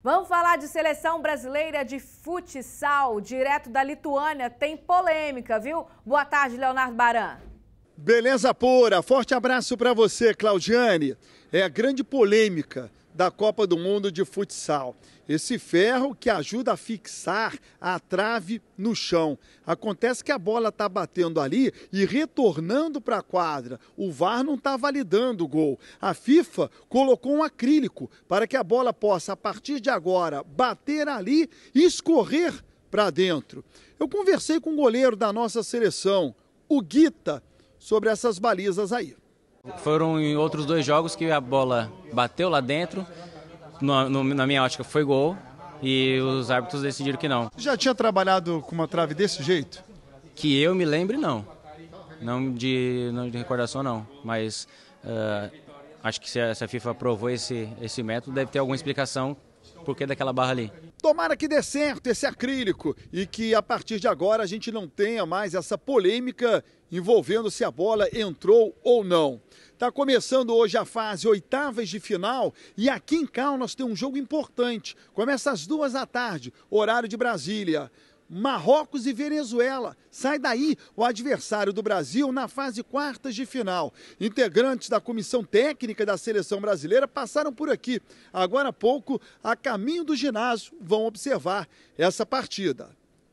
Vamos falar de seleção brasileira de futsal, direto da Lituânia. Tem polêmica, viu? Boa tarde, Leonardo Baran. Beleza pura, forte abraço para você, Claudiane. É a grande polêmica da Copa do Mundo de Futsal. Esse ferro que ajuda a fixar a trave no chão. Acontece que a bola está batendo ali e retornando para a quadra. O VAR não está validando o gol. A FIFA colocou um acrílico para que a bola possa, a partir de agora, bater ali e escorrer para dentro. Eu conversei com o um goleiro da nossa seleção, o Guita, sobre essas balizas aí. Foram em outros dois jogos que a bola bateu lá dentro, no, no, na minha ótica foi gol, e os árbitros decidiram que não. Já tinha trabalhado com uma trave desse jeito? Que eu me lembre, não. Não de, não de recordação, não. Mas uh, acho que se a, se a FIFA aprovou esse, esse método, deve ter alguma explicação porquê daquela barra ali. Tomara que dê certo esse acrílico e que a partir de agora a gente não tenha mais essa polêmica envolvendo se a bola entrou ou não. Está começando hoje a fase oitavas de final e aqui em Cal nós temos um jogo importante. Começa às duas da tarde, horário de Brasília. Marrocos e Venezuela. Sai daí o adversário do Brasil na fase quartas de final. Integrantes da comissão técnica da seleção brasileira passaram por aqui. Agora há pouco, a caminho do ginásio, vão observar essa partida.